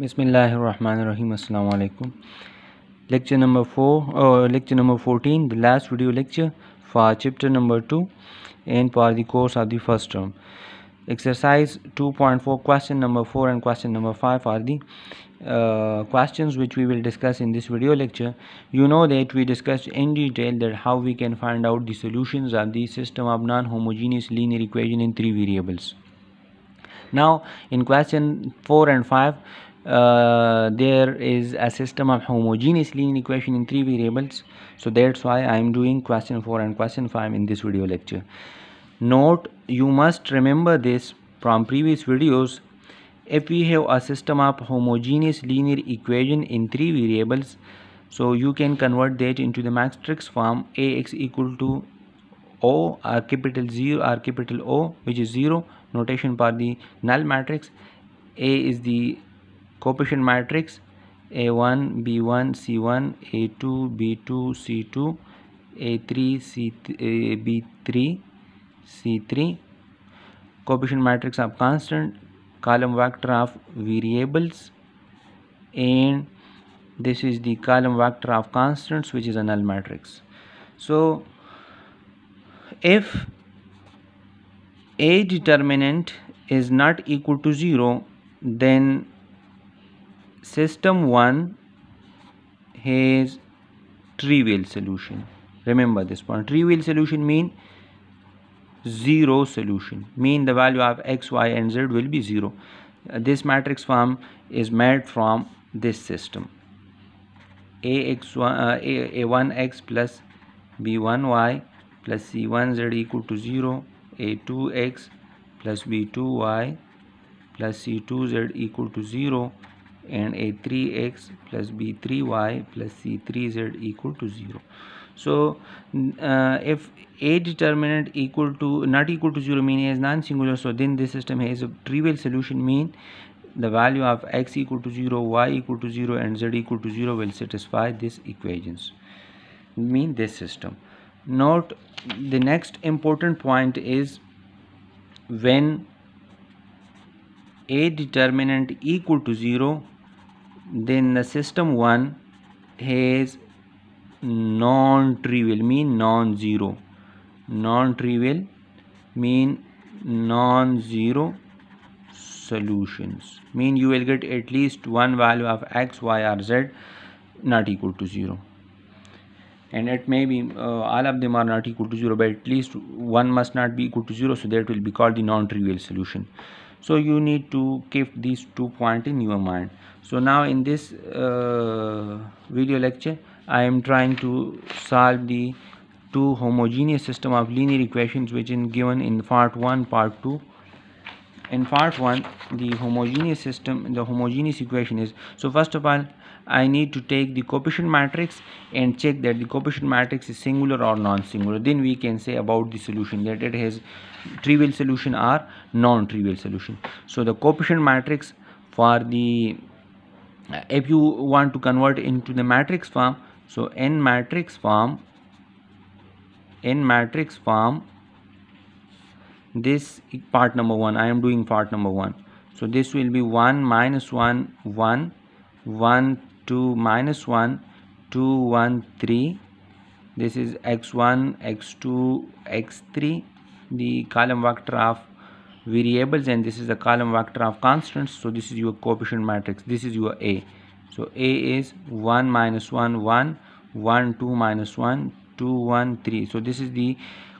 बिसमीम अलकुम lecture number four lecture number fourteen the last video lecture for chapter number two and for the course of the first term exercise two point four question number four and question number five are the question which we will discuss in this video lecture you know that we discuss in detail that how we can find out the of the system of non homogeneous linear equation in three variables now in question four and five Uh, there is a system of homogeneous linear equation in three variables so that's why i am doing question 4 and question 5 in this video lecture note you must remember this from previous videos if we have a system of homogeneous linear equation in three variables so you can convert that into the matrix form ax equal to o r capital 0 r capital o which is 0 notation for the null matrix a is the coefficient matrix a1 b1 c1 a2 b2 c2 a3 c b3 c3 coefficient matrix of constant column vector of variables and this is the column vector of constants which is a null matrix so if a determinant is not equal to 0 then system 1 has trivial solution remember this point trivial solution mean zero solution mean the value of x y and z will be zero uh, this matrix form is made from this system ax1 uh, a1x plus b1y plus c1z equal to 0 a2x plus b2y plus c2z equal to 0 and a3x plus b3y plus c3z equal to 0 so uh, if a determinant equal to not equal to 0 mean is non-singular so then this system has a trivial solution mean the value of x equal to 0 y equal to 0 and z equal to 0 will satisfy these equations mean this system note the next important point is when a determinant equal to 0 then the system 1 has non-trivial mean non-zero non-trivial mean non-zero solutions mean you will get at least one value of x y or z not equal to zero and it may be uh, all of them are not equal to zero but at least one must not be equal to zero so that will be called the non-trivial solution so you need to keep these two points in your mind so now in this uh, video lecture i am trying to solve the two homogeneous system of linear equations which is given in part 1 part 2 in part 1 the homogeneous system the homogeneous equation is so first of all I need to take the coefficient matrix and check that the coefficient matrix is singular or non-singular then we can say about the solution that it has trivial solution or non-trivial solution so the coefficient matrix for the uh, if you want to convert into the matrix form so n matrix form n matrix form this part number 1 I am doing part number 1 so this will be 1 minus 1 1 1 2 minus 1 2 1 3 this is x1 x2 x3 the column vector of variables and this is the column vector of constants so this is your coefficient matrix this is your a so a is 1 minus 1 1 1 2 minus 1 2 1 3 so this is the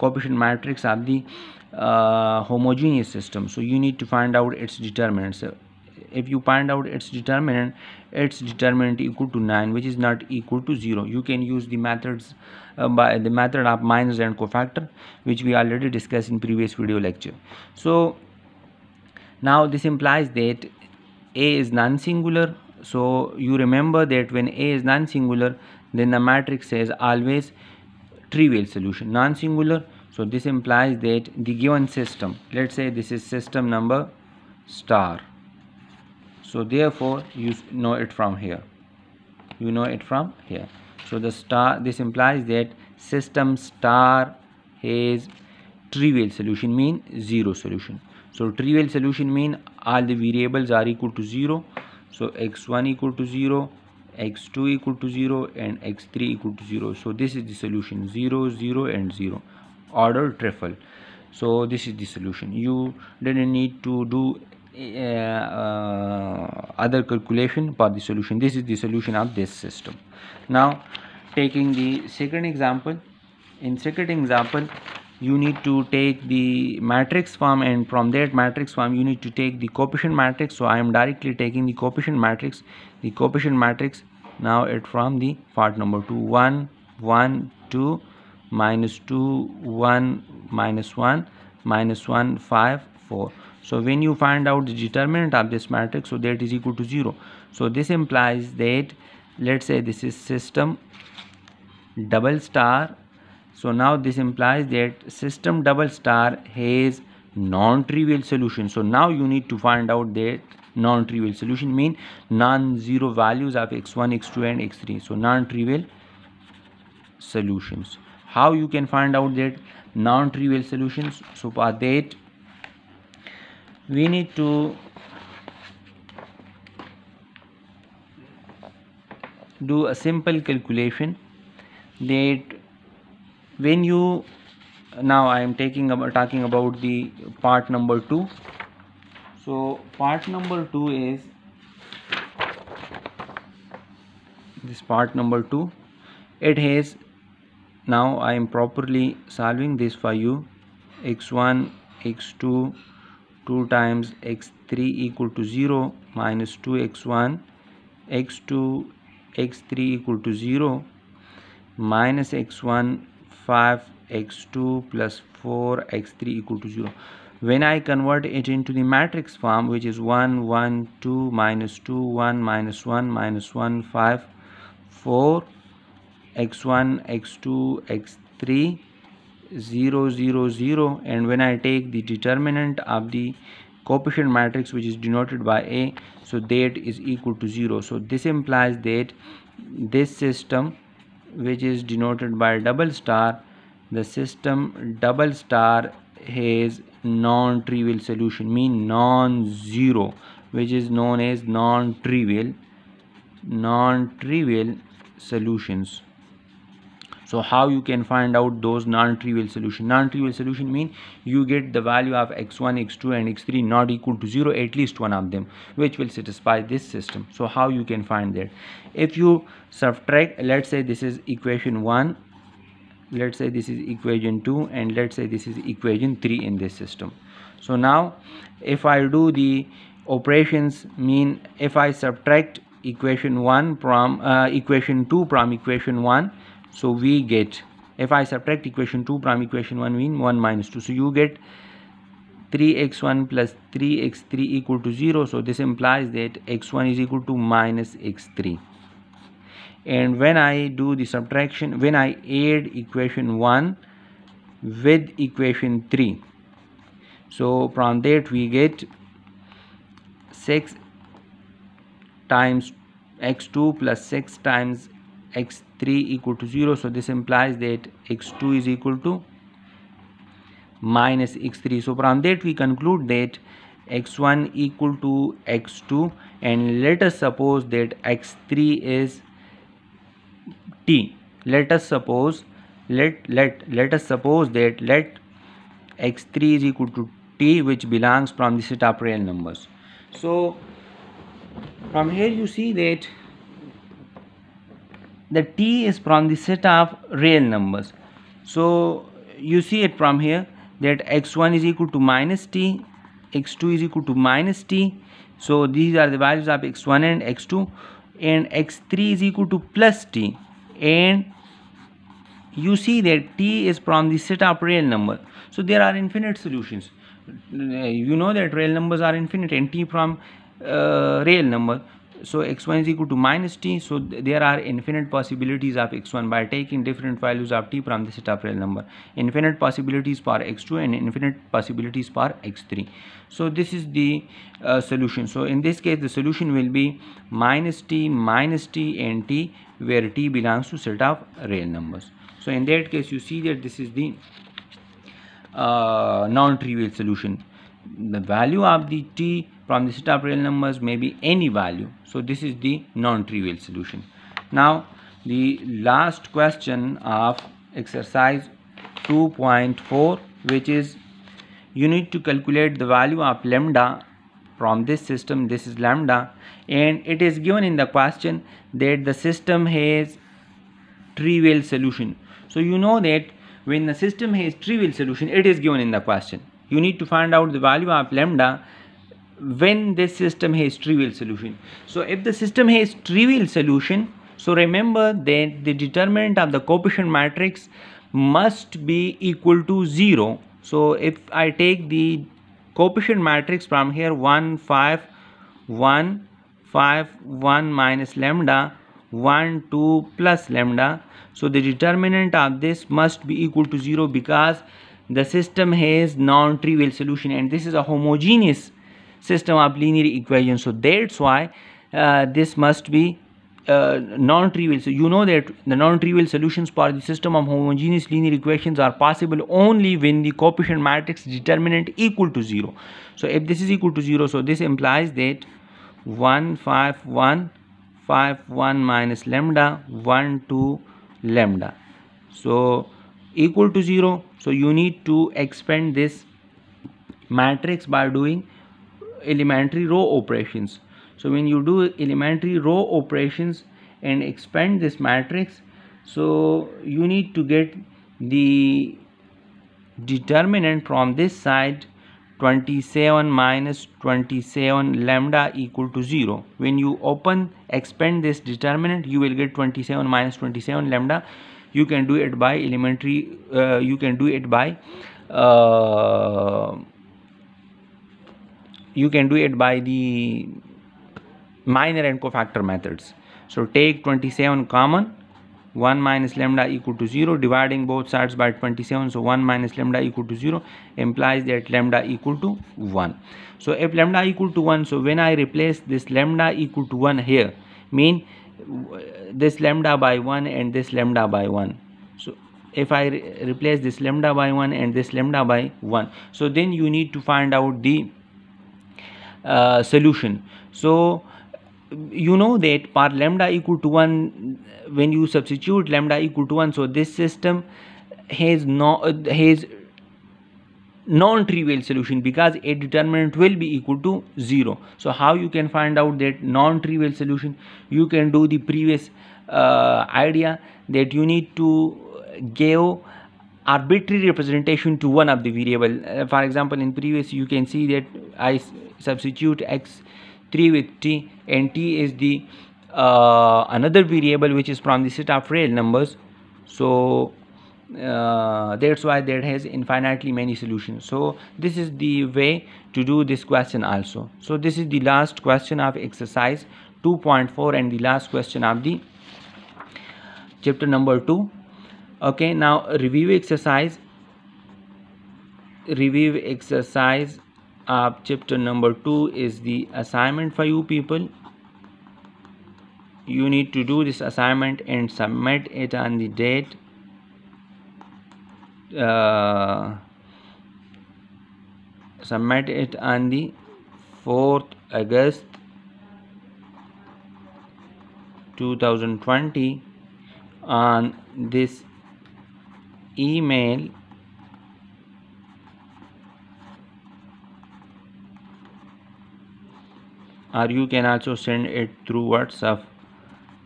coefficient matrix of the uh, homogeneous system so you need to find out its determinant so if you find out its determinant its determinant equal to 9 which is not equal to 0 you can use the methods uh, by the method of minus and cofactor which we already discussed in previous video lecture so now this implies that a is non-singular so you remember that when a is non-singular then the matrix says always trivial solution non-singular so this implies that the given system, let's say this is system number star. So therefore you know it from here. You know it from here. So the star, this implies that system star has trivial solution mean zero solution. So trivial solution mean all the variables are equal to zero. So x1 equal to zero, x2 equal to 0 and x3 equal to 0 so this is the solution 0 0 and 0 order trifle so this is the solution you didn't need to do uh, uh, other calculation for the solution this is the solution of this system now taking the second example in second example you need to take the matrix form and from that matrix form you need to take the coefficient matrix so i am directly taking the coefficient matrix the coefficient matrix now it from the part number 2 1 1 2 minus 2 1 minus 1 minus 1 5 4 so when you find out the determinant of this matrix so that is equal to 0 so this implies that let's say this is system double star so now this implies that system double star has non-trivial solution so now you need to find out that non-trivial solution mean non-zero values of x1 x2 and x3 so non-trivial solutions how you can find out that non-trivial solutions so for that we need to do a simple calculation that when you now I am taking about talking about the part number 2 so part number 2 is this part number 2 it has now I am properly solving this for you x1 x2 2 times x3 equal to 0 minus 2x1 x2 x3 equal to 0 minus x1 5 x2 plus 4 x3 equal to 0 when I convert it into the matrix form which is 1 1 2 minus 2 1 minus 1 minus 1 5 4 x1 x2 x3 0 0 0 and when I take the determinant of the coefficient matrix which is denoted by a so that is equal to 0 so this implies that this system which is denoted by double star the system double star has non-trivial solution mean non-zero which is known as non-trivial non-trivial solutions so how you can find out those non-trivial solution non-trivial solution mean you get the value of x1 x2 and x3 not equal to 0 at least one of them which will satisfy this system so how you can find that if you subtract let's say this is equation 1 let's say this is equation 2 and let's say this is equation 3 in this system so now if I do the operations mean if I subtract equation 1 from uh, equation 2 from equation 1 so we get if I subtract equation 2 from equation 1 mean 1 minus 2 so you get 3x1 plus 3x3 equal to 0 so this implies that x1 is equal to minus x3 and when I do the subtraction when I add equation 1 with equation 3 so from that we get 6 times x2 plus 6 times x 3 equal to 0 so this implies that x2 is equal to minus x3 so from that we conclude that x1 equal to x2 and let us suppose that x3 is t let us suppose let let let us suppose that let x3 is equal to t which belongs from the set of real numbers so from here you see that the t is from the set of real numbers so you see it from here that x1 is equal to minus t x2 is equal to minus t so these are the values of x1 and x2 and x3 is equal to plus t and you see that t is from the set of real number so there are infinite solutions you know that real numbers are infinite and t from uh, real number so x1 is equal to minus t so th there are infinite possibilities of x1 by taking different values of t from the set of real number infinite possibilities for x2 and infinite possibilities for x3 so this is the uh, solution so in this case the solution will be minus t minus t and t where t belongs to set of real numbers so in that case you see that this is the uh, non-trivial solution the value of the t from the set of real numbers may be any value so this is the non-trivial solution now the last question of exercise 2.4 which is you need to calculate the value of lambda from this system this is lambda and it is given in the question that the system has trivial solution so you know that when the system has trivial solution it is given in the question you need to find out the value of lambda when this system has trivial solution so if the system has trivial solution so remember that the determinant of the coefficient matrix must be equal to 0 so if I take the coefficient matrix from here 1 5 1 5 1 minus lambda 1 2 plus lambda so the determinant of this must be equal to 0 because the system has non-trivial solution and this is a homogeneous system of linear equations so that's why uh, this must be uh, non-trivial so you know that the non-trivial solutions for the system of homogeneous linear equations are possible only when the coefficient matrix determinant equal to zero so if this is equal to zero so this implies that 1 5 1 5 1 minus lambda 1 2 lambda so equal to 0 so you need to expand this matrix by doing elementary row operations so when you do elementary row operations and expand this matrix so you need to get the determinant from this side 27 minus 27 lambda equal to 0 when you open expand this determinant you will get 27 minus 27 lambda you can do it by elementary uh, you can do it by uh, you can do it by the minor and cofactor methods so take 27 common 1 minus lambda equal to 0 dividing both sides by 27 so 1 minus lambda equal to 0 implies that lambda equal to 1 so if lambda equal to 1 so when i replace this lambda equal to 1 here mean this lambda by 1 and this lambda by 1 so if I re replace this lambda by 1 and this lambda by 1 so then you need to find out the uh, solution so you know that par lambda equal to 1 when you substitute lambda equal to 1 so this system has no uh, has non-trivial solution because a determinant will be equal to 0 so how you can find out that non-trivial solution you can do the previous uh, idea that you need to give arbitrary representation to one of the variable uh, for example in previous you can see that I substitute x3 with t and t is the uh, another variable which is from the set of real numbers so uh, that's why there has infinitely many solutions so this is the way to do this question also so this is the last question of exercise 2.4 and the last question of the chapter number 2 okay now review exercise review exercise of chapter number 2 is the assignment for you people you need to do this assignment and submit it on the date uh, submit it on the 4th August 2020 on this email or you can also send it through whatsapp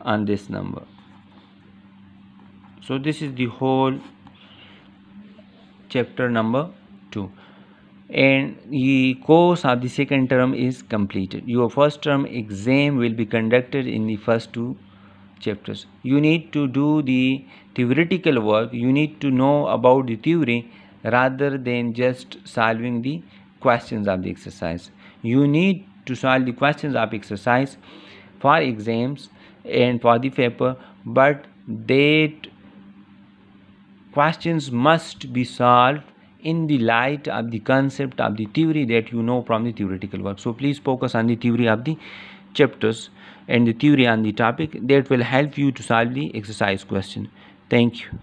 on this number so this is the whole chapter number 2 and the course of the second term is completed your first term exam will be conducted in the first two chapters you need to do the theoretical work you need to know about the theory rather than just solving the questions of the exercise you need to solve the questions of exercise for exams and for the paper but that questions must be solved in the light of the concept of the theory that you know from the theoretical work. So please focus on the theory of the chapters and the theory on the topic that will help you to solve the exercise question. Thank you.